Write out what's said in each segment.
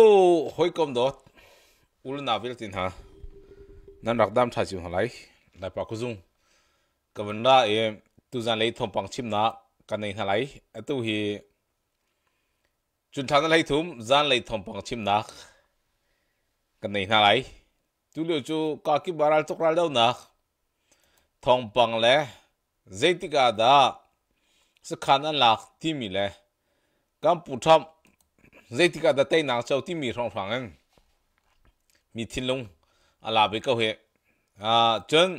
ô hoi kom đó ul na vil tin ha nan rak dam tha chim halai lai pa kuzung ka van la em tu zan lei thom pang chim na ka nei halai atu hi chúng ta lai thum zan lấy thông bằng chim na ka nei halai tu lu chu ka ki baral tok ral dau na thom pang le zeitika da sakhana lak ti mi le kam pu tham zeitika da tei nang chau ti mì rong phẳng ang mì thin long là be ko he a chen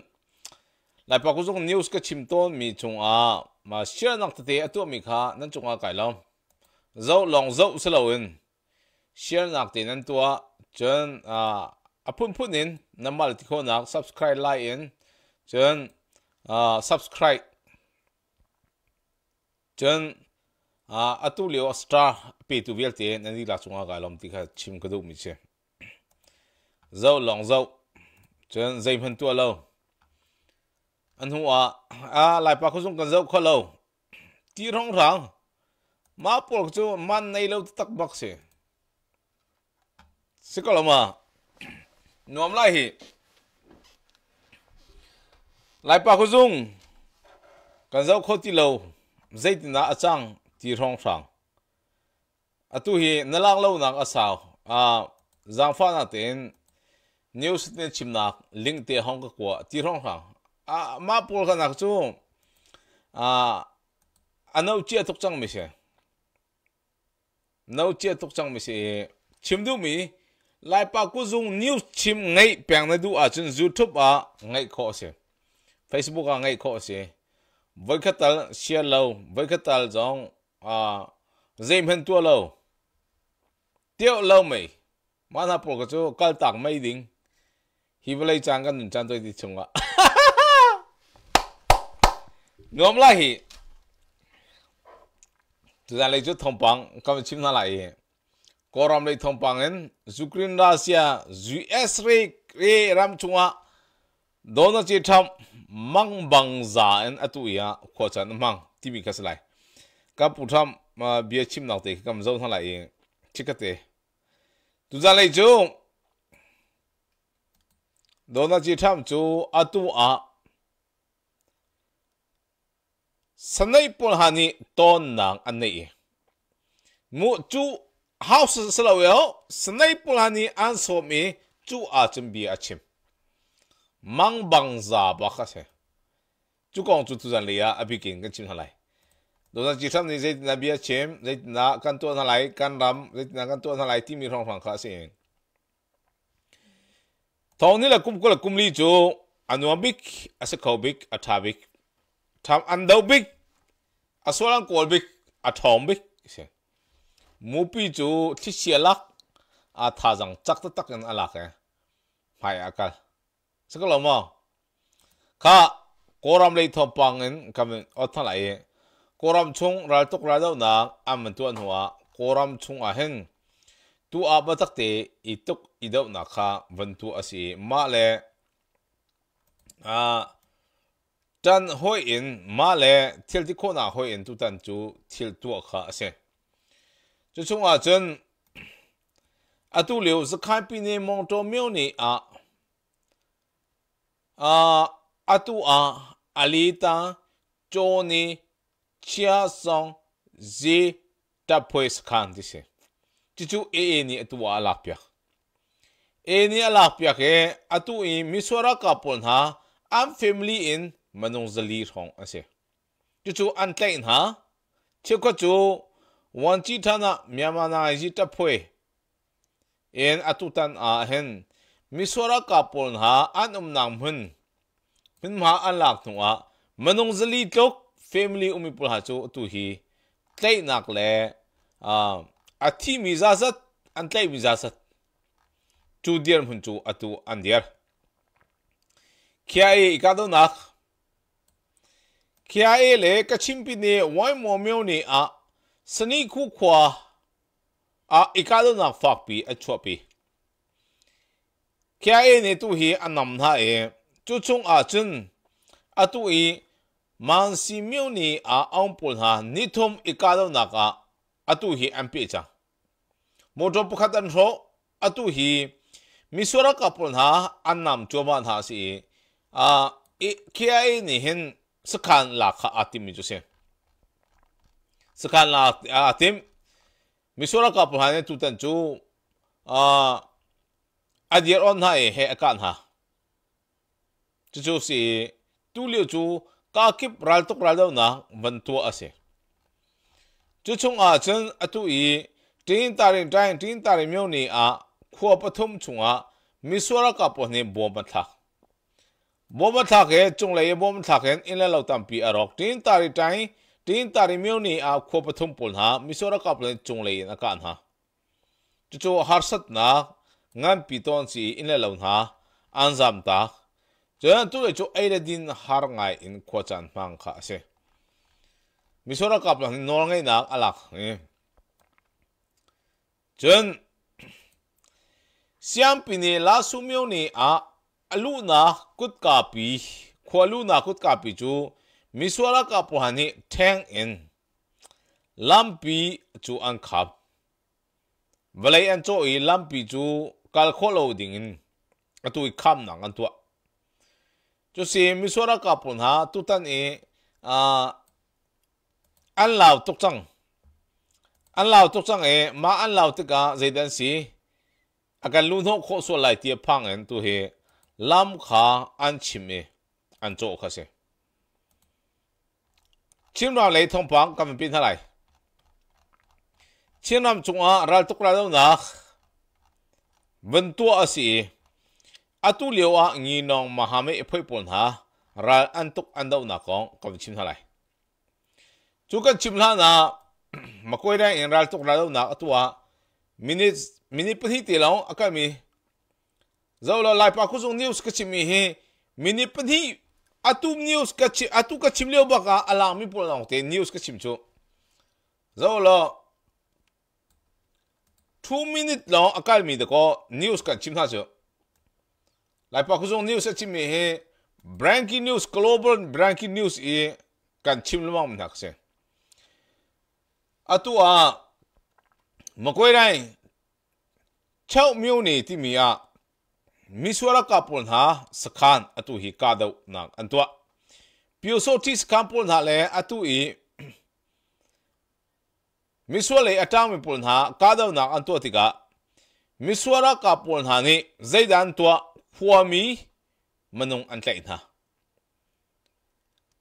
lai pa ku zong news ka chim ton mì chung à mà share nak te atu mì khá, nan chung à kai lòng, zau lòng zau se lo in share nak te nan tua à a phun pun in namal ti ko nak subscribe like in chen à, subscribe chen atu leo star pe tu vel te nani la chunga ga lom ti kha chim ka du mi che zau long zau chen zai phan tu lo an hu a a lai pa khusung kan zau kho lo ti rong rang ma por chu man nei lo tak bak se sikolama nuam lai hi lai pa khusung kan zau kho ti lo zai ti na ti rong sang atu hi nalang lo nang asaw a zang fa na ten news chim chimnak link te hong ka kwa ti rong sang a ma pol ka nak chu a anau chia tok chang mi se nau chia tok chang mi se chim du mi lai pa ku zung news chim ngai pang na du a chun youtube a ngai kho se facebook a ngai kho se với cái tal share lâu với cái tal giống à dêm hơn tua lâu tiêu lâu mày mà nó bỏ cái chỗ cắt tặng mấy đỉnh hi vây chàng cái nụ chàng tôi đi chung à ngom lại hi tôi ta lấy chút thông bằng cầm chim nó lại có ram lấy thông bằng nên Ukraine Russia US Ray ram chung à đó nó chỉ thăm mang bằng giả anh atu ya khó chăn mang tìm cái lại kapu tham mà bia chim nào thì cầm dâu thằng lại chích cái thế tụi ra lấy chú đó là chỉ tham chú à tu à sân này bốn hà ni tôn nàng anh này mu chú house sẽ là vậy sân này bốn hà ni ăn số mi chú à chuẩn bia à chim mang băng giả bạc hết chú còn chú tụi ra lấy à bị kiện cái chim thằng lại đồ ra chỉ sắp này dây là bia chém dây là căn tuôn thằng lại căn lắm dây là căn tuôn thằng lại tìm mình hoàng hoàng khá xin thằng này là cung có là cung ly chú anh nói bích anh sẽ khâu bích anh thà bích tham ăn đâu bích anh số lang cổ bích anh thòng bích xin mu pi chú thích xia lắc à thà rằng chắc tất tất anh lạc ấy phải à cả sẽ có lòng mà cả cố làm lấy thằng bằng anh cầm ở thằng lại koram chung ral tuk ra dau nak am man tuan hua koram chung a heng tu a ba tak te i tuk i dau na kha van tu asi ma le a tan hoi in ma le thil ti ko na hoi in tu tan chu thil tu kha ase chu chung a chen a tu liu zakai pi ne mong to miu ni a a tu a alita cho ni chia song zi da pois kan di se ti chu e e ni tu ala pya e ni ala pya ke atu i mi sora ka pon ha am family in manung zali hong ase ti chu an tlein ha chi ko chu wan chi thana myama na ji ta phoe en atu tan a hen mi sora ka pon ha an um nam hun hun ma ala thua manung zali tok family umi pul ha chu tu hi tlei nak le a uh, a thi mi za za an tlei mi za za chu dir mun chu atu an dir khia e ka do nak khia e le ka chim pi ne wai mo myo ne a sani khu khwa a e ka do nak fak pi a chwa pi khia e ne tu hi an nam na e chu chung a chun atu i e man si miu ni a ông pul ha ni thum ikalo na ka atu hi ampi cha motor pakhat an ro atu hi misora ka pul ha an nam choman ha si a e kia ni hin sakhan la kha atim ju se sakhan la atim misora ka pul ha ne tu tan chu a adier on ha e he akan ha chu chu si tu liu chu kakip raltuk raldaw na bantua ase. Chuchung a chen atu i tin tarin tain tin tarin myo ni a khua pathum chunga miswara ka po ne bom tha. Bom tha ke chung le bom tha ken in la law tam pi arok tin tarin tain tin tarin myo ni a khua pathum pul ha miswara ka po chung le na kan ha. Chuchu harsat na ngan piton si in la law na anzam ta. จะนตัวเองจูเอ้เดินฮาร์ไงอินขวจันมังค่ะสิมิสระกับหลังนอนงไงนักอลักเจนสยัามปีนี้ล่าสุดมีนี่อาลูน่ากุดกาปีควาลูน่ากุดกาปีจูมิสระกับพันนี่แทงอินลัมปีจูอันขับเวลาอันโจอีลัมปีจูกัลโคโลดิงอินตัวอีกคำหนังอันตัว就是มิสวรกับปุ่นฮะตุตันเออ่าอันลาวตุกจังอันลาวตุกจังเอมาอันลาวติกาใจดันสีอาการลุ้นหกโคสวลายเตียพังเอ็นตัวเฮลำขาอันชิมเออันโจกเสชิมเราเลยทองปังกำเป็นปีนเท่าไหร่ชิมนำจุงอาเราตุกเราเล่าหนักวันตัวอสี atu liu a ngi nong mahame e phoi pon ha ra antuk andau na kong kom chim thalai chu kan chim la na makoi ra in ral tuk ra na atua minute minute phi ti long akami zaula lai pa kuzung news ka chimi he minute phi atum news ka chi atu ka chim leo baka alang mi pol nong te news ka chim chu zaula 2 minute long akal mi de ko news ka chim tha chu लाइपाखजों news अचिमे हे brand की news global brand की news ए कंचिम लुवा मनाखसे अतु आ मकोयराय छौ म्यो ने तिमिया मिसोरा कापोल ना सखान अतु ही कादो ना अंतवा पियोसोटिस कापोल ना ले अतु ए मिसोले अटा में ना कादो ना अंतवा तिका मिसोरा कापोल ना ने जैदान तोआ for me manung an tlai na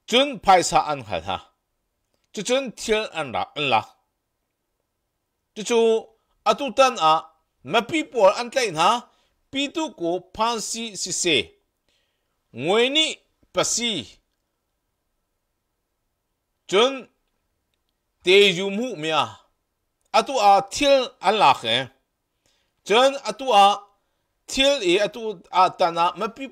chun paisa an kha tha chu chun thil an ra an la chu chu atutan a ma people an tlai na pi tu ko phansi si se ngoi ni pasi chun te yu mu mya atu a thil an la khe chun atu a ở ta bị e atu atana mapi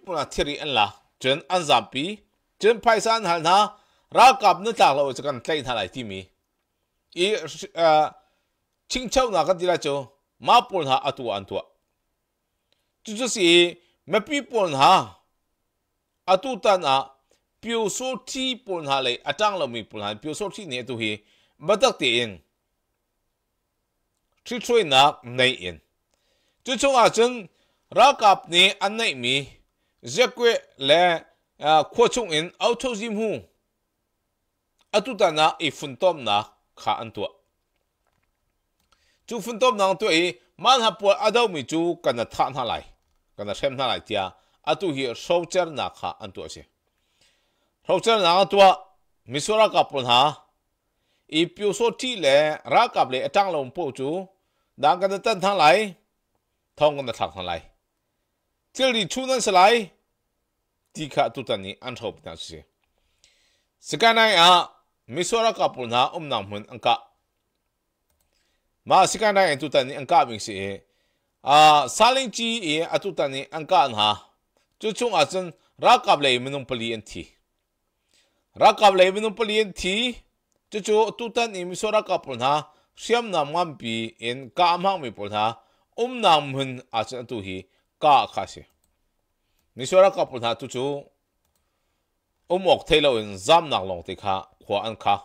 anh là chân anh chen an chân phải paisan hal na ra kap na tak lo chakan tlai thalai ti mi i ching nào cái ka dira cho mà pol ha atu an tua chu gì si bị pol ha atu ta a piu so thi pol ha le atang lo mi pol ha piu so thi ne tu hi batak ti in chi chui na nei in chu chung a chân รักกับนี้อันไหนมีเจ้ากว่ยเละขวดชงอินเอาทุจิมหูอัตุตานะอีฟุนตอมนะขาอันตัวจูฟุนตอมนางตัวอีมันหับปวดอาดามิจูกันนัทานาไหลกันนทเชมนาไหลทียอัตุฮีโซเจอร์นะขาอันตัวเสียโซเจอร์นงตัวมิสุรักับปนหาอีพิวโซที่เล่รักกับเล่ตั้งลงปูจูดังกันนตัทงทาไหลท่องกันนัทักทาไหล这里出呢是来，迪卡杜丹尼安超不当时，是干那呀？没说那个不拿我们那门安卡，嘛是干那呀？杜丹尼安卡明是啊，三零七也啊杜丹尼安卡哈，就从阿真拉卡布雷门弄不离安提，拉卡布雷门弄不离安提，就就杜丹尼没说那个不拿，siam nam ngam pi en ka amhang mi pol ha um nam hun a chen tu hi ka kha si ni các bạn pun ha tu chu umok thelo in zam nak long ti kha khwa an kha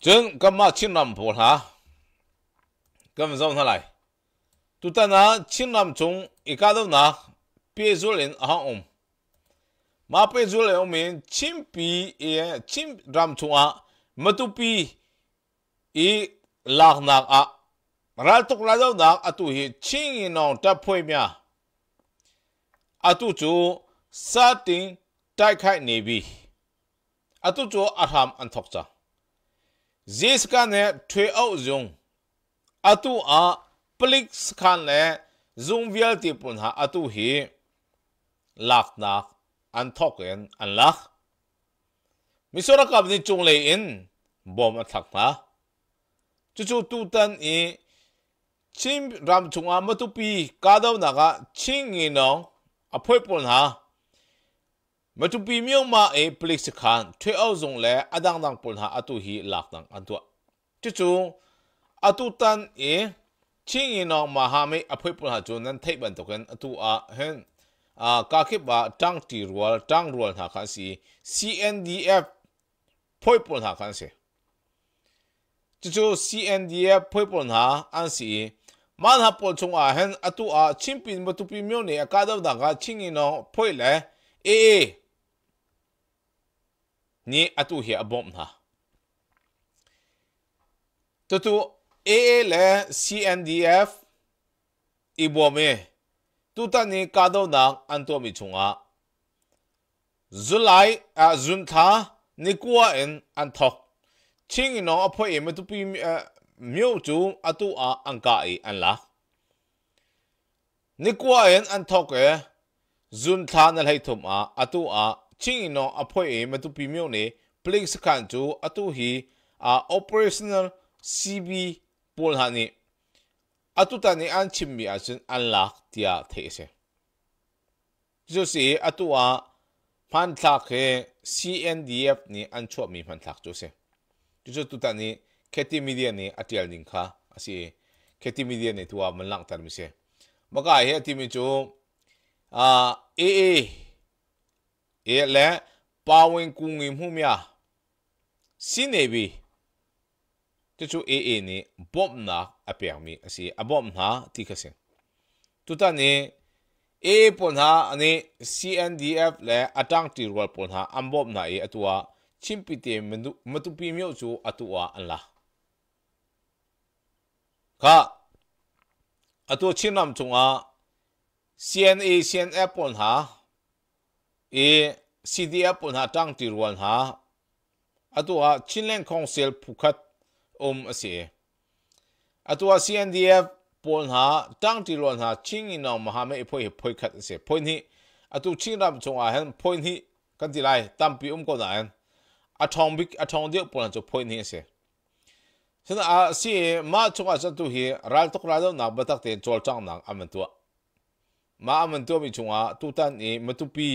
chân cầm mà chín năm bộ ha cầm dòng thế này tu ta na chín năm chung ít cái đâu na bia du lên ha om mà bia du lên om mình chín pi chín năm chung à mà tu pi ít lạc nạc à ral tuk la zau dak atu à, hi ching in on ta phoi mya atu à, chu sa ting tai khai ne bi atu à, chu aram an thok cha zis ka ne thwe au zung atu a plik khan le zung vial ti pun ha atu hi lak nak an thok en an lak misora kap ni chung le in bom a thak ma chu chu tu tan i chim ram chung a ma tu pi ka do na ga ching ngi no a phoi pon ha ma tu pi miêu ma e plix khan thuê ao zong le adang dang pon ha tu hi lak dang an tu chu chu tu tan e ching ngi no ma ha me a phoi pon ha chu nan thei ban to kan atu a hen a ka khip ba tang ti rual tang rual ha khan si cndf phoi pon ha khan se chu chu cndf phoi pon ha an si hấp hapol chung a hen atu a chimpin matupi myo ne akadaw da ga chingi no poile e e ni atu hi abom na to tu bom ha, tu e e le cndf ibome tu ta ni kadaw na anto mi chunga zulai a zuntha ni kuwa en anthok nó no apoi tu pin eh, miêu chú à tu à ăn cãi ăn lá ni qua yên ăn thóc ấy e, zun tha nè hay thum à à tu à chính nó à phơi ấy mà tu pi miêu nè pleik sakan chú à tu hi à operational cb pol e hani à tu ta nè ăn chim bi à chun ăn lá tia thế sẽ chú sĩ à tu à phan thạc ấy cndf nè ăn chua mi phan thạc chú sẽ chú tu ta nè Keti media ni atial ding kha asi Keti media ni tua melang tar mise maka he ti mi chu a a a e le pa wen ku ngi mu mya sin ne bi tu chu a a ni bom na a pyang mi asi a bom na ti kha sen tu ta ni a pon ha ani CNDF le atang ti rwal pon ha ambom na e atua chimpi te mtu pi myo chu atua an la ကအတူချင်းနမ်ချုံအား CNA CNF ပွန်ဟာ A CDF ပွန်ဟာတန်းတီရဝန်ဟာအတူအချင်းလန်ကောင်ဆယ်ဖူခတ်အုံအစီအတူ CNDF ပွန်ဟာတန်းတီရဝန်ဟာချင်းငင်အောင်မဟာမေဖွေဖွေခတ်အစီဖွင့်နိအတူချင်းနမ်ချုံအားဟန်ဖွင့်နိကန်တီလိုက်တမ်ပီအုံကောဒန်အထောင်ဘစ်အထောင်ဒီပွန်ချုံဖွင့်နိအစီ sina a ah, si ma chunga chan tu hi ral tok ra na batak te chol chang nang aman tua ma aman tua mi chunga tu tan e matupi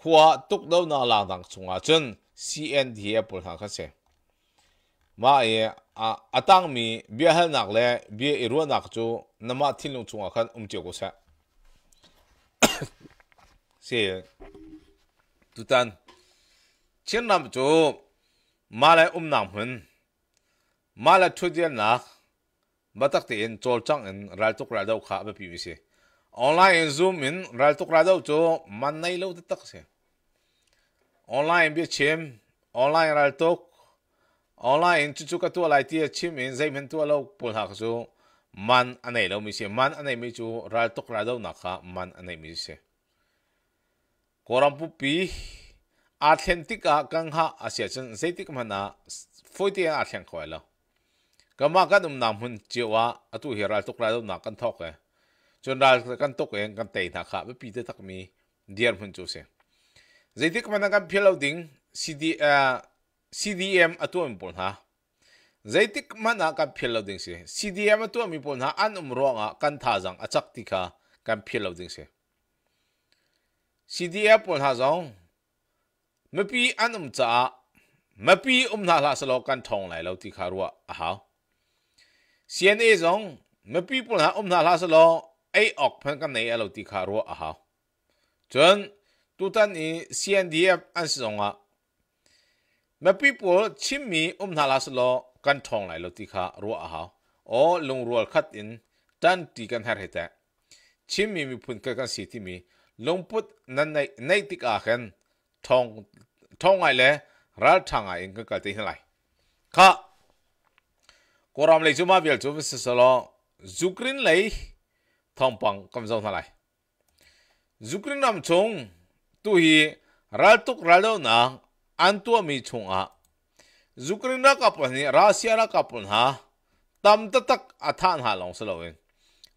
khua tuk do na lang dang chunga chen cn di apple ha kha se ma e a atang mi bia hal nak le bia i ru nak chu nama thin lu chunga khan um che ko sa se tu tan chen nam chu ma um nam hun มาละชุดเดียนนะบัตักตีนโจลจังอินรัลตุกระดาวขาแบบพิวิเสออนไลน์อินซูมอินรัลตุกระดาวโจมันในโลกตักเสออนไลน์เบียชิมออนไลน์รัลตุกออนไลน์ชุชุกตัวลายเตียชิมอินใจมันตัวเราปุ่นหักโจมันอันไหนเรามีเสมันอันไหนมีจูรัลตุกระดาวนักขามันอันไหนมีเสกอรัมปุปีอาเทนติกากังฮาอาเซียนใจติกมันนะฟอยเตียอาเทนคอยแล้วก็มากันอุ้มนำหุ่นเจียวะอตุเฮรัลตุกราดุนักกันทอกเลยจนรากันตกเองกันเตะนักขับปีเตทักมีเดียร์หุ่นจูเซ่จที่กมันกันเพลาดิ้งซีดีเอ่อซีดีเอ็มอตุมีปนฮะใจทีกมันกันเพลาดิ้งเซซีดีเอ็มอตุมีปนฮะอันอุ้มร้องอ่ะกันท่าจังอจักติยะกันเพลาดิ้งเซซีดีเอ็มปนฮะจังไม่ปีอันอุ้มจ้าไม่ปีอุ้มน่าลาสโลกันทองไหลเราติคารัวอ้าว先那种没比不拿，我们那拉是咯，哎，恶喷个内阿路地卡罗啊好，准都等你先的按是种啊，没比不亲密，我们那拉是咯，跟同来路地卡罗啊好，哦，龙罗卡因，但地跟海黑的，亲密咪喷个跟西地咪，龙不那内内地阿肯同同来嘞，然后唱啊应该搞定下来，卡。cô koram le chu ma vel chu se solo zukrin le thong pang kam zong này zukrin làm chung tu hi ral tuk đâu na anh tua mi chung à zukrin ra ka pa ni rasia ra ka pun ha tam ta tak a than ha long se loin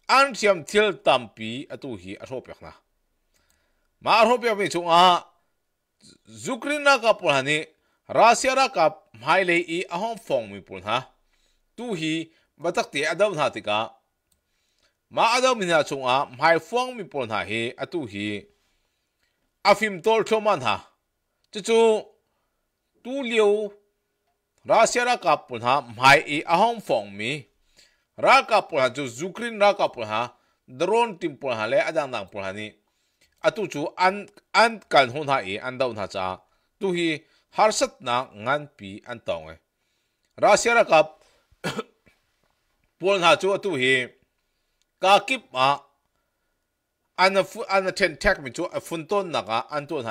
an siam thil tam pi atu hi a ro pek na mà ro pek mi chung à zukrin ra ka pun ha ni rasia ra ka mai lấy i a hom phong mi pun ha tu hi batak te adam na ti ka ma adam na chung a mai phong mi pon ha hi atu hi afim tol tho man ha chu chu tu liu ra sia ra ka pon ha mai i ahom phong mi ra ka pon ha chu zukrin ra ka pon ha drone tim pon ha le adang dang pon ha ni atu chu an an kan hon ha e an daun ha cha tu hi harsat na ngan pi an tong e ra sia ra ka ปูนหาจู่ตูเฮีกากิบอาอันฟุอันเทนแท็กมิจูฟุนต้นนักอันตัวไหน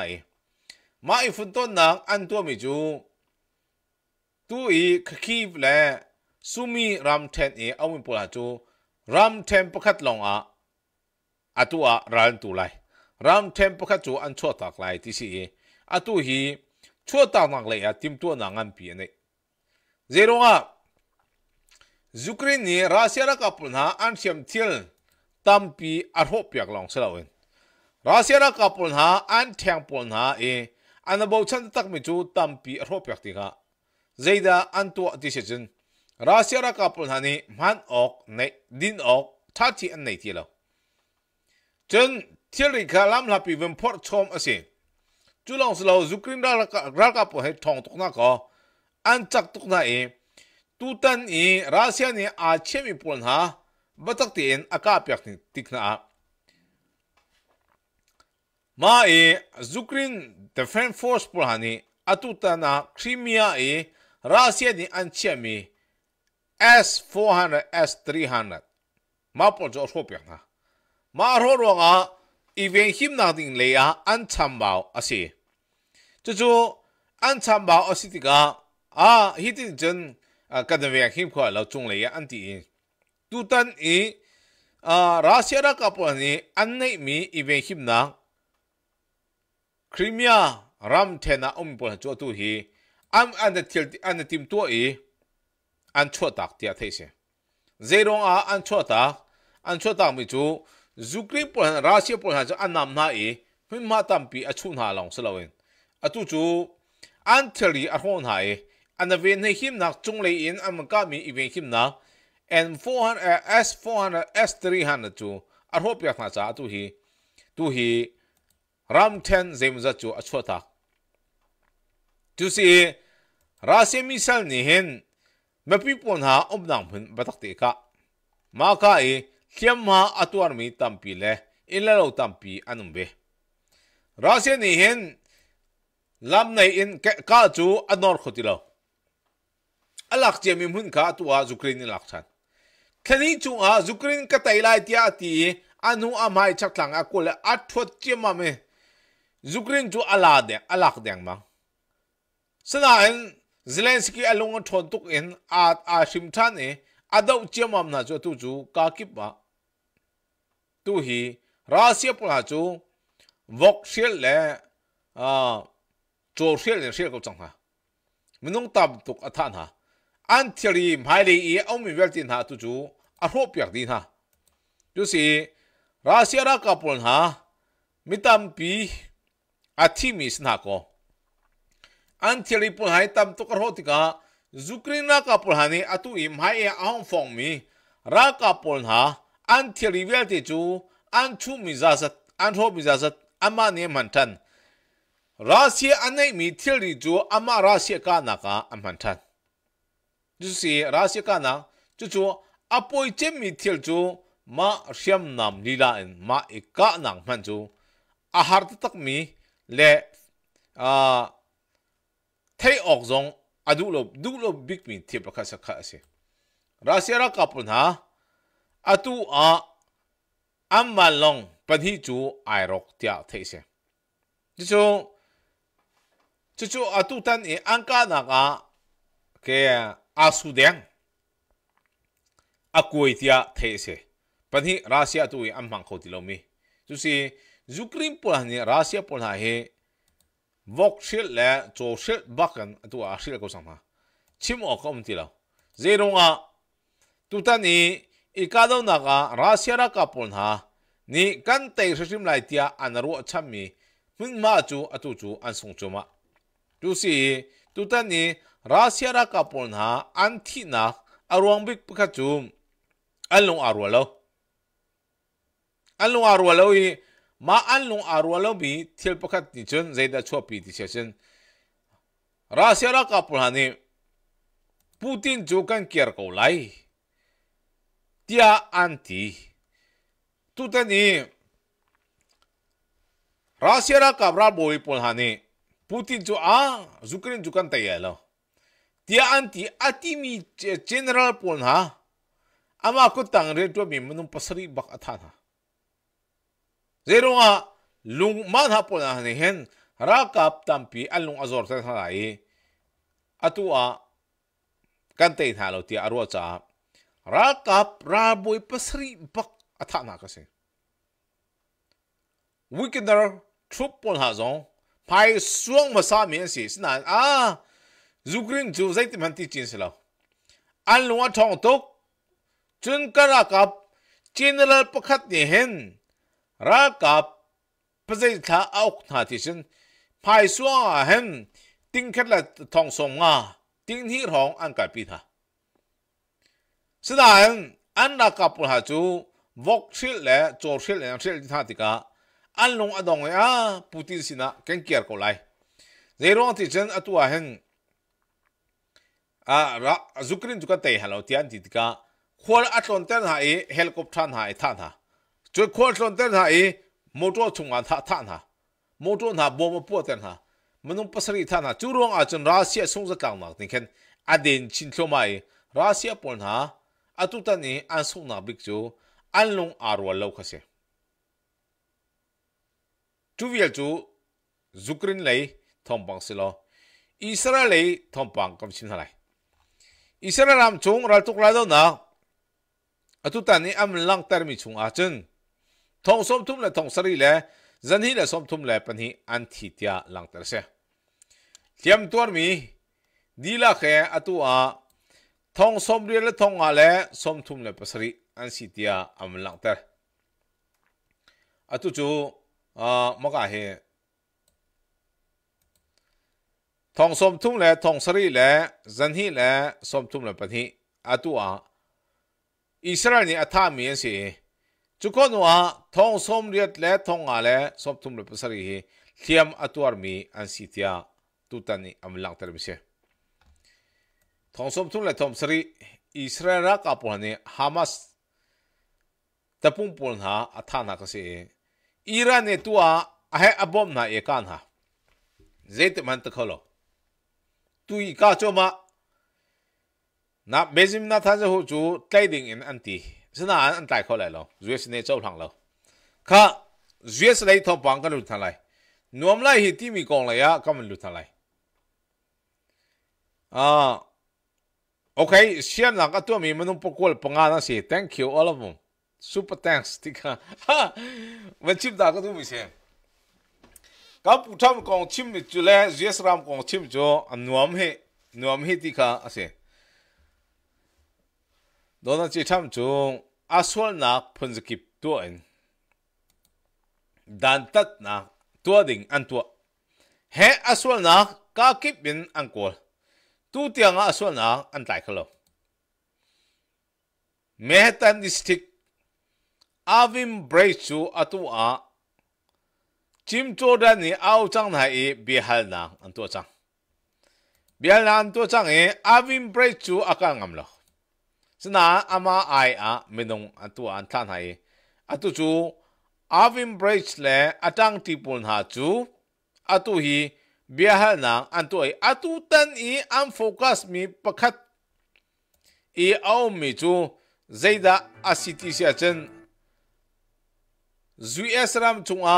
มาอีฟุนต้นนักอันตัวมิจูตู้อีคีบและซูมีรัมเทนเอเอาไม่ปูนหาจูรัมเทนประคัดลงอ่ะอัตัวรันตัวไรรัมเทนประคตจูอันชั่วตักไรที่สีอัตัวฮีชั่วตักนักเลยอ่ะทิมตัวนักอันเปียนเลยเจรงอ่ะ Ukraine ni Russia ra ka pulna an siam thil tampi a ho piak long sa lawin Russia ra ka pulna an thang pulna e an bo chan tak mi chu tampi a ho piak ti ga zeida an tu ti se chen Russia ra ka pulna ni man ok nei din ok tha ti an nei ti lo chen thil ri ka lam la pi vem por chom ase chu long sa lo Ukraine ra ra ka po he thong tok na ko an chak tok na e ตูตันอีรัสเซียเนี่ยอาเชมีปุ่นฮะบัตักตีนอากาศยักษ์ติกนามาเอซูครินเดฟเฟนฟอร์สปุ่นฮะนี่อตุตันาครีเมียเอรัสเซียเนี่ยอันเชมี S 400 S 300มาปุ่นจะอสบยังฮะมาโรดวงอ่ะอีเวนหิมนาดิงเลยอ่ะอันชัมบ่าวอ่ะสิจู่ๆอันชัมบ่าวอ่ะสิติกาอ่ะฮิติจัน啊，跟着维克来了，中了一安迪，都等于啊，拉希尔卡布尼安内米一边去拿，克里米亚拉姆特纳奥米波尔做主席，安安的提安的提多伊，安错达第二特些，泽隆阿安错达，安错达为主，乌克兰波尔拉希尔波尔就安南纳伊，兵马单比阿出纳龙是老人，阿杜主安特里阿霍纳伊。Ah, and the win him nak chung lay in am ka mi event him na and 400 s 400 s 300 chu ar hop ya kha cha tu hi tu hi ram 10 zem za chu a chota tu si rasi misal ni hen mapi pon ha ob nam phun batak te ka ma ka e khiam ha atuar mi tampi le in ilalo tampi anum be rasi ni hen lam nei in ka chu anor khotilo अलग चे मिम खा तु आ जुक्रेन लाख छान खनी चु आ जुक्रेन का अनु अमाय छक लांग आ कोले आठो चे मामे जुक्रेन चु अला दे अलग मा सना एन अलोंग तुक एन आ आ ए माम ना जो तु का तु ही रासिय चु ले आ को चंगा ताब तुक अथान हा Antiri thiari i om mi vel tin ha tu chu a hro piak din ha chu si rasia ra ka pon ha mitam pi a thi mi sna ko Antiri thiari hai tam to kar ho ti ka zukrin ka pon ha atu i mai a ahom fong mi ra ka pon ha an thiari vel ti chu an mi za sat mi za ama ni man tan rasia anai mi thiari ju ama rasia ka naka amantan. 就是拉些干呐，就说阿波这米天就马香南里拉人马一家南汉就阿哈的特米来啊，太恶中阿杜罗杜罗比米贴不卡些卡些，拉些拉卡不呐，阿杜啊阿曼龙本地就爱罗掉太些，就说就说阿杜丹伊安家那个。Okay. อาสุเดียงอากวยที่อาเทเซปัจจุบันรัสเซียตัวอันมังคุดลมีทุสิยูเครนพูดนี่รัสเซียพูดให้ vokshil le choshil bakan tu ashil ko sama chim o kom ti lo zerunga tu ta ni ikado na ga rasia ra ka pon ha ni kan te shim lai tia anaru cham mi mun ma chu atu chu an sung chu ma tu si tu ta ni rasia ra kapol na anti na aruang bik pika jum alung arwalo alung arwalo i ma alung arwalo bi til pika tijun zaida chua pi di chun rasia ra kapol ni putin jukan kier kaulai dia anti tutani rasia ra kapra boi pol putin jo a zukrin jukan tayalo tia anti atimi eh, general pon ha ama ko tang re to mi manung pasari bak athan ha zero nga lung man ha pon ha ne hen ra kap tampi alung azor sa ha ai atu a kan te tha lo tia arwa cha ra kap ra boy pasari bak athan ha ka se weekender troop pon ha zong pai suang masami si sinan ah Zugrin chu zai tim hanti chin silaw. An lunga thong tuk, chun kara kap, chin lal pakhat ni hen, ra kap, pazai tha auk tha ti sin, pai sua hen, ting khat la thong som nga, ting hi rong an kai pi tha. Sida hen, an ra kap pul ha chu, vok shil le, chor shil le, shil tha ti ka, an lung adong ya, putin sina, ken kiar ko lai. Zai rong ti chen atua hen, à ra zukrin chuka te halo tian ti ka khol atlon ten ha e helicopter ha e tha tha chu khol atlon ten ha e motor chunga tha tha na motor na bom po ten ha manung pasari tha ha, chủ rong ở trên russia sung za kang nak tin khen aden chin thlo mai russia bốn ha atuta này anh sung na bị chu anh long arwa lo khase chu chú chu zukrin lei thom bang silo israel lei thom bang kam chin halai Israel am chung ral tuk la do na atu ta ni am lang ter mi chung a chen thong som thum le thong sari le zan hi le som thum le pan hi an thi tia lang ter se thiam tuar mi di la khe atu a thong som ri le thong a le som thum le pasari an si tia am lang ter atu chu a maka he ทองสมทุ่มและทองสรีและจันทีและสมทุ่มและปฏิอาตัวอิสราเอลนี่อัต่ามีสิจุกนว่าทองสมเรียดและทองอะไรสมทุ่มและปสรีเทียมอัตัวมีอันสิทธิอาตุตันีอัมลังเตรมิเชทองสมทุ่มและทองสรีอิสราเอลกับพวกนี้ฮามาสตะปุ่มปนหาอัต่านักสิอิรันเนี่ยตัวให้อบอมนาเอกันหาเจตมันตะขลอ tui ka choma na bezim na tha jo chu trading in anti sina an tai kho lai lo us ne chau thang lo kha us lai tho pang ka lu tha lai nuam lai hi ti mi kong lai ya ka man lu tha lai à ok xem là các tôi mình muốn bóc quần bằng anh sẽ thank you all of them super thanks thì cả ha vẫn chip đã các tôi mình xem กับอุทัมกองชิมจุเลจีสรามกองชิมจออันนวมเฮนวมเฮติคาอาเซโดนจีทัมจงอาสวลนักพันสกิบตัวเองดันตัดนักตัวดิ่งอันตัวเฮอาสวลนักกากิบเป็นอังกอลตู้เตียงอาสวลนักอันไตขลอเมตันดิสติกอาวิมเบรชูอัตัวอา chim chua ra ni ao chang na i bi hal na an tu chang bi hal na an tu chang e avim bre chu akal ngam lo sna ama ai a minong an tu an than hai atu chu avim bre le atang ti pun ha chu atu hi bi hal na an tu ai atu tan i am focus mi pakhat i ao mi chu zaida asiti sia chen zuesram chung a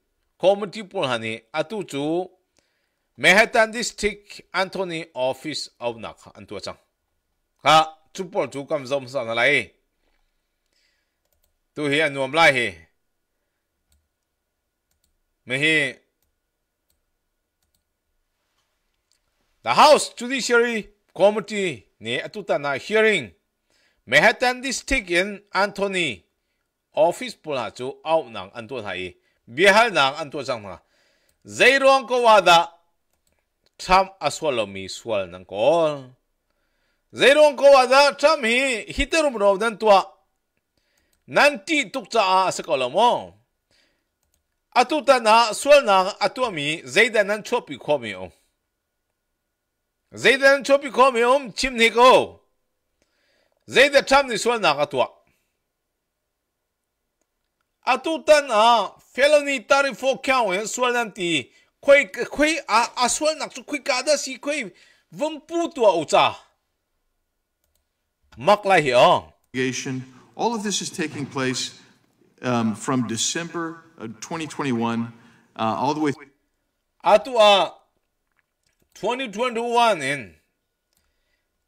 community pol hani atu chu Manhattan District Anthony Office of nak an tu chang ha chu pol chu kam zoom sang na Tôi hiện hi an lại. lai hi The House Judiciary Committee ni atuta na hearing Manhattan District in Anthony Office pula chu out nang an tu hai bihal nang an tua chang na zairong ko wada tham aswalo mi swal nang ko zairong ko wada tham hi hiterum ro dan tua nan ti tuk cha a se ko lo mo atu ta na swal nang atu mi zaidan nan chopi kho mi om zaidan chopi kho mi om chim ni ko zaida tham ni swal nang atua atutan a felony 34 count en sual nanti khoi khoi a a nak chu khoi ka da si khoi vampu tu a ucha mak lai hi ong all of this is taking place um, from December of 2021 uh, all the way atu 2021 in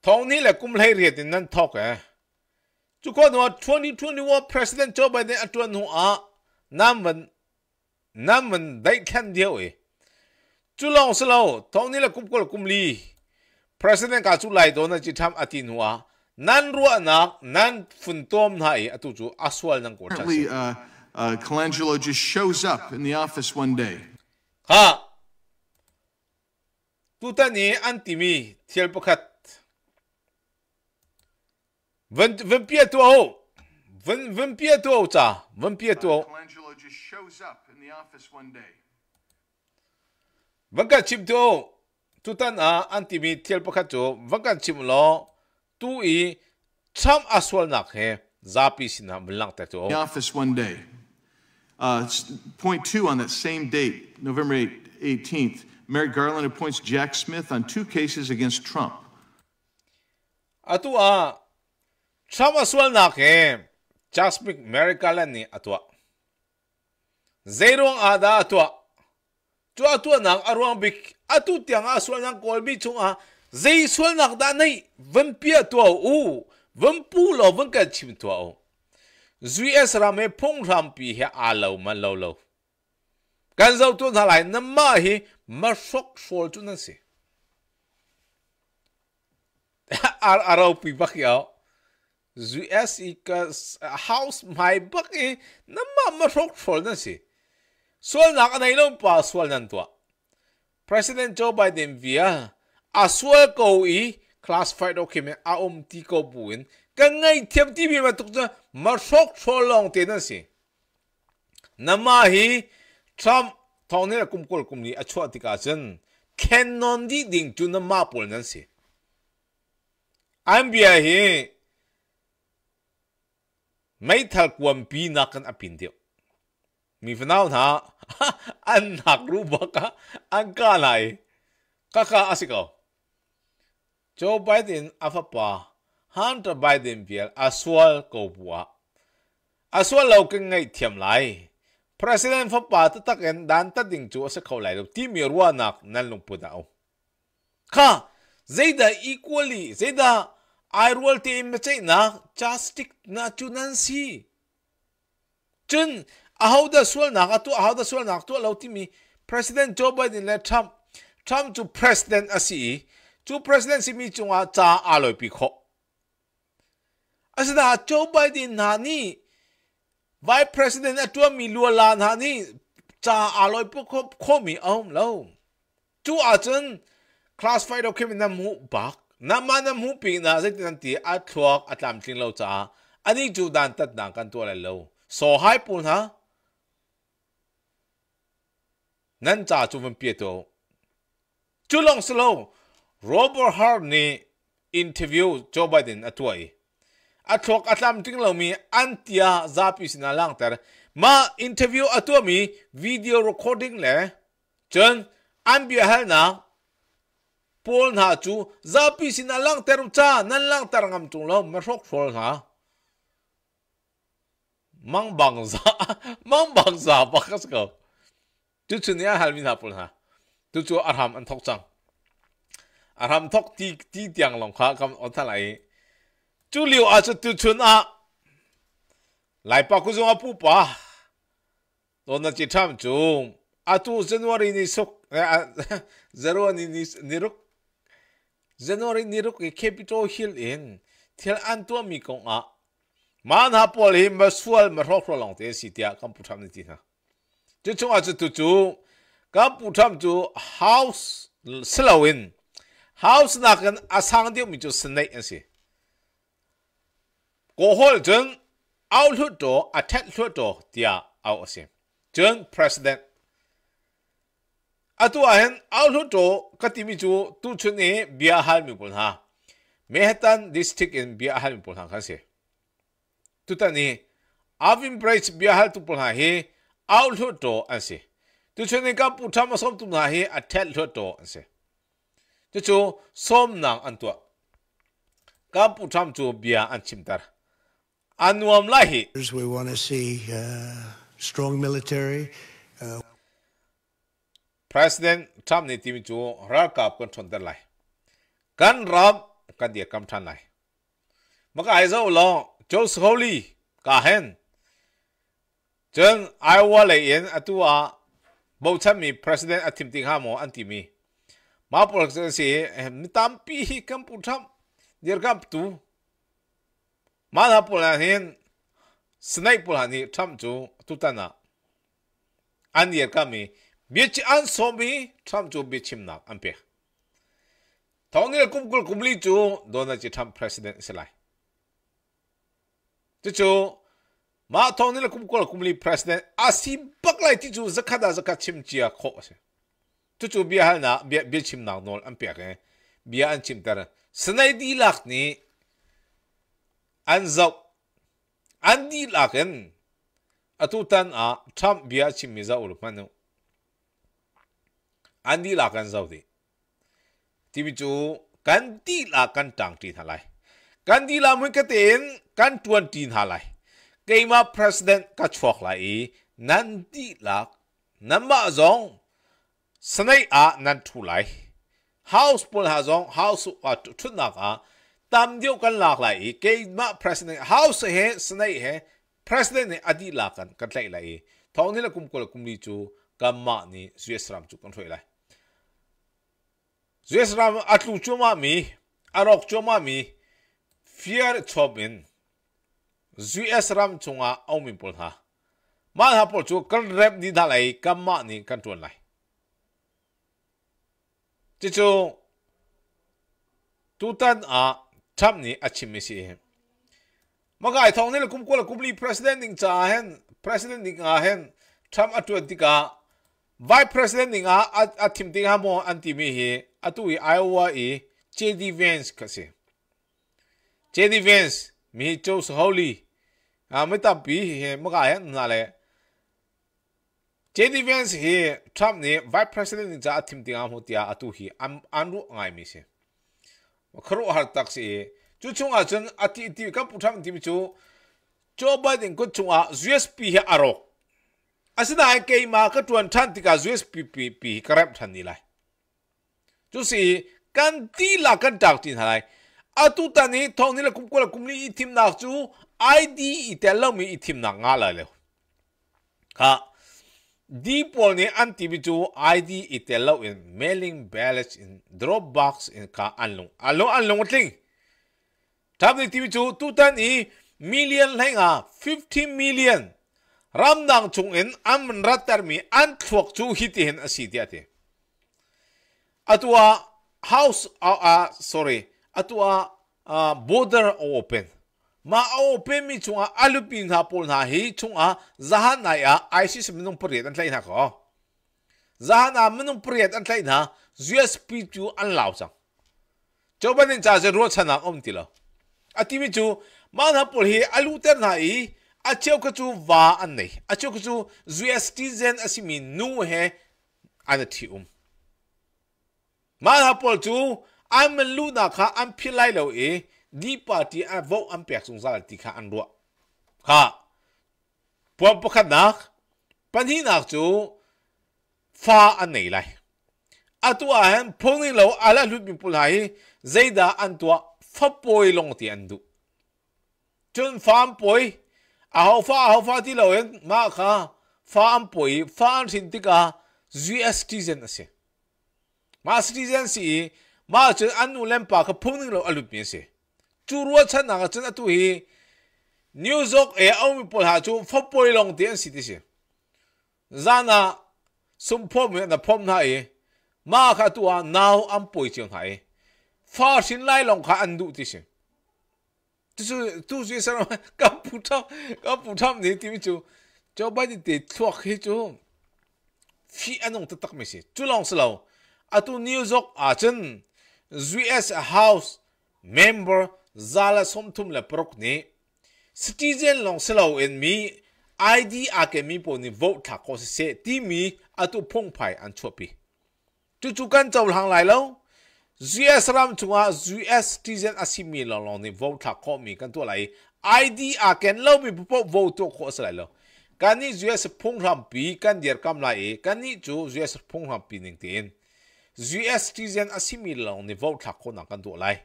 thong ni le kum lai ri tin nan thok eh chukho no 2021 president Joe Biden atwa no a naman naman dai kan dia we chulong slo thongni la kup kumli president ka chu lai do na chi tham ati nuwa nan ruwa na nan funtom na e atu chu aswal nang ko cha uh, uh, Colangelo just shows up in the office one day. Ha. Tutani antimi thiel pakhat Vă, vă împietuau! Vă, vă împietuau, ța! just shows up in the office one day. a antimi tiel păcatu, vă ca cim lo, tu i cham aswal nak zapi sina mlang te tu. The office one day. Uh, point two on that same date, November 18th, Mary Garland appoints Jack Smith on two cases against Trump. Atu a Chamaswal nake eh? Jaspik Merikalani atwa. Zerong ada atwa. Tu atwa nang aruang bik atu tiang aswal nang kolbi chung a. Zai swal nak da nai vun pi atwa u. Vun pu lo vun ka chim atwa u. Zui es rame pong ram pi he a lau ma lau lau. Gan zau tu nalai na ma hi ma shok shol tu nasi. Ar arau pi bakyao. US i ka house mai bak e na ma ma rok thol na si sol na ka nai lo pa sol nan to president joe biden via a sol ko i classified document a om ti ko buin ka ngai thiam ti bi ma tuk cha ma rok thol long te na si na hi trump thong ne kum kol kum ni a chwa ti ka chen non di ding chu na ma pol nan si am bia hi ไม่ทักวันปีนักกันอภินเดียวมีฟนาวนะอันหักรูบักอันกาไลก็ข้าอาศัยก็โจไบเดนอาฟปาฮันต์ไบเดนเปียร์อาสวลกบัวอาสวลเราก็ไงเทียมไล President fa pa ta takin dan ta ding chu sa khaw lai lo ti mi ruwa nak nan lung pu dao. Ka, zeda equally, zeda ไอรัวตีมเจนะจัสติกนะจุนันซีจนอาวดาสวลนักตัวอาวดาสวลนักตัวเราที่มีประธานโจไบดินและทรัมป์ทรัมป์จูประธานอาซีจูประธานซิมีจงว่าจ้าอาลอยปิคออาสนาโจไบดินนานี่วายประธานตัวมีลัวลานหานี่จ้าอาลอยปกคอมีอ้อมเราจูอาจนคลาสไฟเราเข้มในมูบัก na manam hu pi na zai tin ti a thuak atlam tling lo cha ani ju dan tat dan kan tu la lâu. so hai pun ha nên cha chu vum biết to Chú long slow robert harney interview joe biden atwai a thuak atlam tling lo mi anh antia zapi sina lang tar mà interview tuổi mi video recording le chân anh biết hay nào? Paul na chu zapi sin alang terum cha nan lang tar ngam chung lo à, ma sok sol ha mang bang za mang bang za ba khas ko chu chu nia hal min ha pul ha chu chu arham an thok chang arham thok ti ti tiang long kha kam on tha lai chu liu a chu tu chun a lai pa ku zung a pu pa to na chi tham chu a tu january ni sok zero ni ni ruk January ni ruk Capitol Hill in thial an tua mi kong a man ha pol hi ma sual ma ro ro long te si tia kam pu tham ni ti na chu chung a chu tu chu kam pu tham chu house slowin house na kan asang dio mi chu snai an si go hol jeng out lut do attack lut do tia out asim jeng president atu ahen alhu to katimi chu tu chuni bia hal mi pun ha mehetan district in bia hal mi pun ha khase tutani avim price bia hal tu pun ha hi alhu to ase tu chuni ka putha tham som tu na hi athel lo to ase tu chu som nang antua ka putham chu bia an chimtar anuam lahi we want to see uh, strong military uh, President Trump ni timi chu rar kap kan thon lai kan rab kan dia kam than lai maka aizo lo Joe Holy ka hen chen Iowa le yen atua bo cham mi president atim ting ha mo anti mi ma por si mi tam pi hi kam pu tham dir kam tu ma la por la hen snake por ni tham chu tu ta na an dir kam mi 别吃安素米，咱们就别吃馕，安平。当年库姆克尔库姆里就弄了只当 president 出来，这就马当年的库姆克尔库姆里 president 阿西伯来，这就 Zakat Zakat 吃米啊，好些。这就别哈馕，别别吃馕，馕安平。别安吃蛋啊。现在伊拉克呢，安做安伊拉克呢，啊，都摊啊，咱们别吃米萨乌鲁曼喽。安迪拉干走的，这边就甘地拉干当地他来，甘地拉每个点甘端地他来，给嘛 president 个错来，南地拉南马总，室内啊南出来，house 不哈总 house 啊出那个，当地干拉来，给嘛 president house 嘿室内嘿 president 呢阿地拉干个来来，同你了公过了公里就。干嘛呢？瑞士人就跟出来。zesram atlu chuma mi arok chuma mi fear chop in zs e ram chunga omi pol ha ma ha pol chu kan rep ni da lai kam ma ni kan tuan lai chi chu tutan a tham ni achimi si hem maga ai thong nel kum kola kumli president ding cha hen president ding a hen tham atu antika vice president ding a athim ding ha mo anti mi hi အတူ Iowa A JD Vance ကစီ JD Vance မြေကျုပ်စဟောလီအမတပ်ပြီးမကရနာလေ JD Vance ဟေ Trump နေ Vice President ဇာအသင်တင်အမှုတရားအတူဟီအန်ရုငိုင်းမီစီခရုဟာတက်စီကျွချုံအချန်အတီတီကပူထမ်တီမချူဂျိုဘိုင်ဒန်ကချုံအ USP ဟအရောအစနာကေမာကတွန်ထန်တီက USP PP ကရပ်ထန်နီလိုက်就是干地啦干找进下来，啊，都但你同你了过了公里一天那就 ID 一点老米一天那伢来了，哈。Di pol ni an tibi tu ID itelaw in mailing ballots in Dropbox in ka anlong. Anlong anlong utling. Tab ni tibi tu tutan i million lenga 50 million. Ramdang chung in amratar mi an thuak chu hitihin asiti ati atua house uh, uh, sorry atua uh, border open ma open mi chunga alupin ha pol na hi chunga zahan na ya isis minung priet an tlaina ko zahan na minung priet an tlaina usp tu an lau chang chobanin cha se ro chana om tilo atimi chu man ha pol hi aluter na i acheu ka chu va an nei acheu ka chu ustz asimi nu he an thi um Ma Pol zu amme Luna ka am Pilaiilo e Di bat Di a wo am Bergungssal Di ka an doer. Ha Bo bokat nach Ban hin nach zu fa an neläi. A do a hen Polau aller Lumi Polhai sei da an doer verbeulung Di en du. Tën fa am Boi a ha fa a fa Di lauen Ma ha fa am Boi fa sinn Di a Sy Diizen se. ma citizen si ma chen an nu lem pa ka phung ning lo alut mi se chu ruwa chan na chen atu hi new york e au mi pol ha chu phop poi long tian si ti se zana sum phom mi na phom na e ma kha tu a now am poi chang ha e fa sin lai long kha an du ti se tu su tu su sa ka pu tha ka pu tha ni ti mi chu cho bai ti te thuak he chu fi anong ta tak mi se chu atu new york a à, chen us house member zala somthum la prok ni citizen long selo en mi id a ke mi po ni vote tha ko se ti mi atu phong phai an chopi chu chu kan chaw hang lai lo us ram chunga us citizen asimi long long ni vote tha ko mi kan to lai id a ken lo mi po vote to ko sa lai lo kan ni us phong ram pi kan der kam lai kan ni chu us phong ram pi ning tin GST zen asimi lo ni vau thak ko nang kan du lai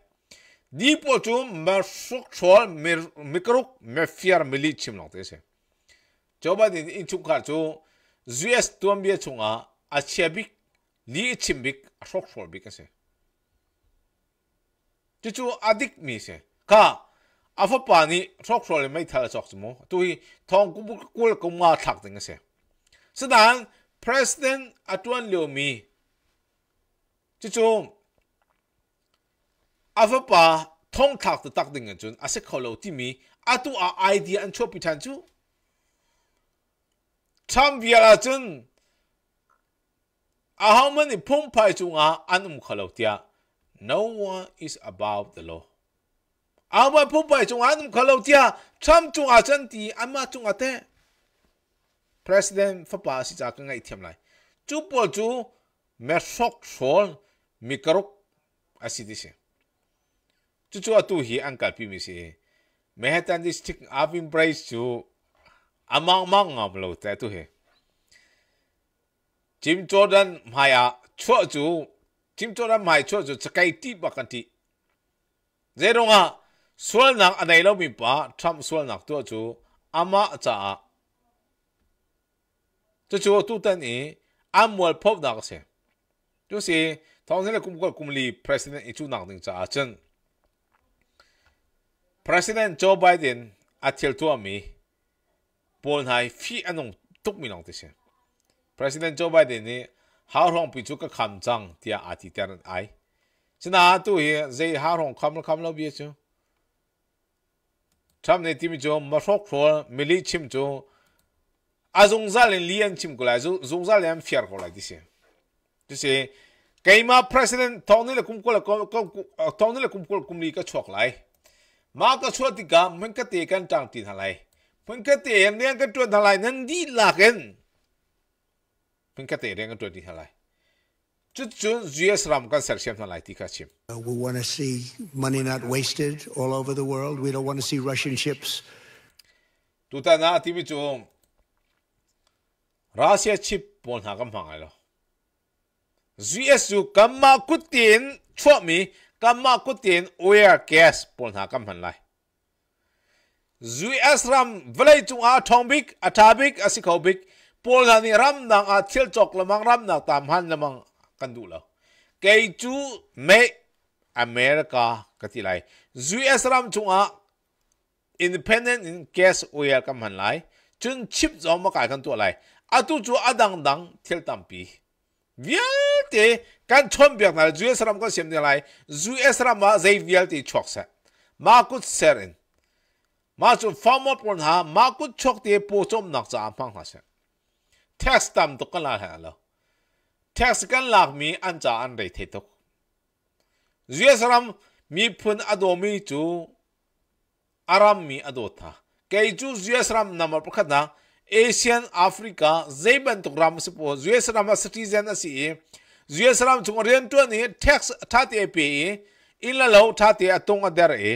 di po chu ma suk chol mikruk me fiar mili chim long te se choba din in chu kar chu GS tuam bia chunga a chebik li chim bik a suk chol bik se chu chu adik mi se ka afa pani suk chol mai thal chok chu mo tu hi thong ku kul ku ma thak ding se đàn president atuan leo mi 即种阿不把通读的特定个阵，阿是靠路地面，阿都阿 idea 安错不产出，参别啦阵，阿好么你澎湃中阿安唔靠路嗲，no one is above the law。阿么澎湃中阿安唔靠路嗲，参中阿阵地阿妈中阿爹，president 发把是咋个个一天来，主播主 mesok sol。mikarok asiti se chu chu atu hi angka pi mi se mehatan this thing avin price chu amang mang ngam lo ta tu he Jim Jordan maya chua chu Jim Jordan mai chua chu chakai ti bakanti zeronga sual nak anai lo mi pa tham sual nak tu chu ama cha a chu chu tu tan e amwal pop nak se tu se thongzela kumko kumli president ichu nangding cha achang president joe biden athel tu ami pol nai fi ông, tuk mi nong tisen president joe biden ni har hong pi chu ka kham chang tia ati tan ai china tu hi hào har cam kham cam lo bi chu tham ne tim jo ma thok thol mili chim jo azung zalen lian chim kulai zu zung zalen fiar ko lai tisen tisen กยมาประธานท้องนี่แหละคุ้มกันลก็ท้องนี่แหละคุ้มกันคุ้มนี่ก็ชกไหลมาก็ชกติดกามันก็เตะกันจังตีทลายมันก็เตะเรื่องก็ตรวจทลายนั่นดีละกันมันก็เตะเรื่องก็ตรวจทลายจุดจุดจูเอสลามกันเสร็จเช่นทลายที่ก็เชิม We want to see money not wasted all over the world We don't want to see Russian ships ตัวแต่นาที่มิจูรัสเซียชิปบนหากำแพงเลย Jesu kamma kutin chua mi kamma kutin wear gas pon ha kam han lai zui asram velai chung a thongbik athabik asikhobik pol na ni ram nang a thil chok lamang ram na tam han lamang kan du lo ke chu me america kati lai zui Ram chung a independent in gas oil kam han lai chun chip zo ma kai kan tu lai atu chu adang dang thil tam pi vial vâng! te kan thom biak na ju esram ko sem ne lai ju esram ma zai vial ti chok sa ma ku serin ma chu form up on ha ma ku chok te po chom nak cha phang ha sa text tam to kala ha lo text kan lak mi an cha an rei the to ju esram mi phun ado mi chu aram mi ado tha kai chu ju esram ram nam pa khana Asian Africa जेबन तुग्राम सपो जुएस रामा citizen असी zuya salam chung rian tu ni tax tha te pe in la lo tha te atung a der e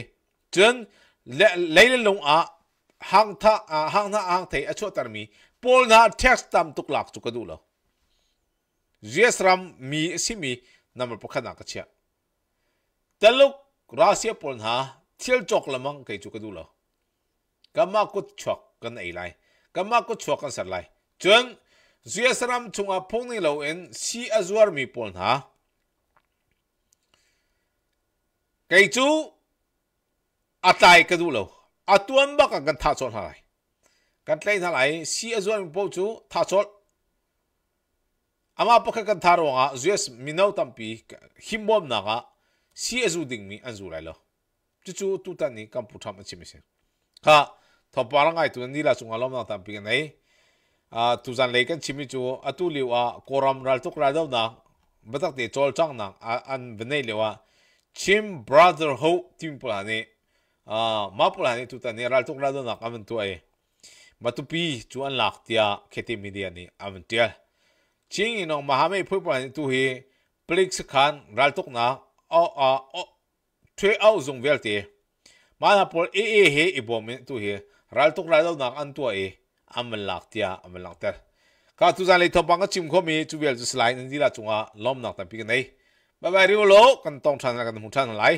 chen le le long a hang tha hang na hang te a chu tar mi pol na tax tam tuk lak chu ka du lo zuya salam mi si mi namar pakhana ka chia taluk rasia pol na thiel chok lamang kai chu ka du lo kama kut chok kan ei lai kama kut chok kan sar lai chen zuya saram chunga pongni lo en si azuar mi pol ha kai chu atai ka du lo atuan ba ka kan tha chon ha lai kan tlai tha lai si azuar mi pol chu tha chol ama pakha kan tha ro nga zuya minau tampi himbom na ga si azu ding mi anzu lai lo chu chu tu ta ni kam pu tham chi mi se ha thopar ngai tu ni la chunga lom na tampi ka nei uh, tu zan leikan chimi chu atu liwa koram ral tuk ra na batak te chol chang na an bnei liwa chim brother ho tim pulani a ma pulani tu ta ne ral tuk ra na kamen tu ai matupi chu an lak tia kheti media ni amen tia ching ino mahame phui pulani tu hi plix khan ral tuk na o a o tre au zung velte mana pol e e he ibom tu hi ral tuk ra na an tu ai aman laktia aman lakter ka tu zan le thop pang chim kho mi chu bel chu slide ni la chunga lom nak ta pi nei bye bye riu lo kan tong than kan mu than lai